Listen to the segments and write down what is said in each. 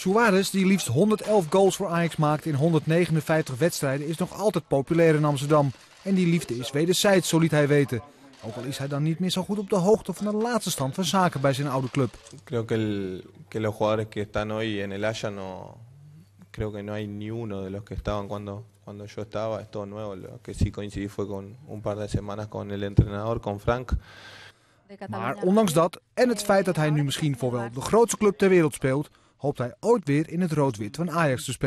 Suarez, die liefst 111 goals voor Ajax maakt in 159 wedstrijden, is nog altijd populair in Amsterdam. En die liefde is wederzijds, zo liet hij weten. Ook al is hij dan niet meer zo goed op de hoogte van de laatste stand van zaken bij zijn oude club. Ik denk dat de que die nu in el Ajax no creo que no hay ni uno de los que estaban cuando cuando yo estaba, es todo nuevo. Lo que sí coincidí fue con un par de semanas con el entrenador, con Frank. Maar ondanks dat en het feit dat hij nu misschien voor wel de grootste club ter wereld speelt, Ajax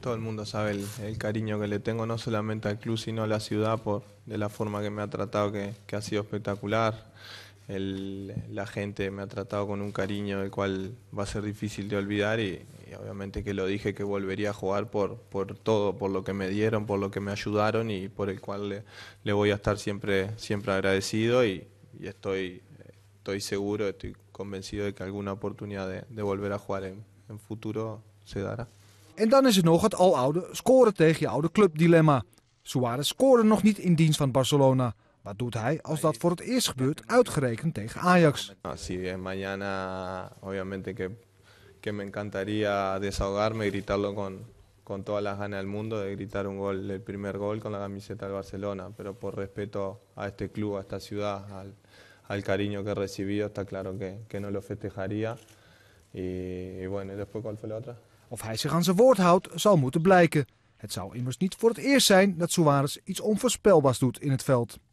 Todo el mundo sabe el, cariño que le tengo no solamente al club sino a la ciudad por de la forma que me ha tratado que, ha sido espectacular. El, la gente me ha tratado con un cariño del cual va a ser difícil de olvidar y, obviamente que lo dije que volvería a jugar por, por todo, por lo que me dieron, por lo que me ayudaron y por el cual le, voy a estar siempre, siempre agradecido y, y estoy estoy seguro, estoy convencido de que alguna oportunidad de, volver a jugar en, en futuro se dará. En dan is het nog het aloude scoren tegen je oude dilemma. Suarez scoorde nog niet in dienst van Barcelona. ¿Qué doet hij als dat voor het eerst gebeurt, uitgerekend tegen Ajax? si bien mañana, obviamente que, que me encantaría desahogarme, y gritarlo con, con todas las ganas del mundo, de gritar un gol, el primer gol con la camiseta del Barcelona. Pero por respeto a este club, a esta ciudad, al, al cariño que he recibido, está claro que, que no lo festejaría. Y, y bueno, después, ¿cuál fue la otra? Of hij zich aan zijn woord houdt, zal moeten blijken. Het zou immers niet voor het eerst zijn dat Suarez iets onvoorspelbaars doet in het veld.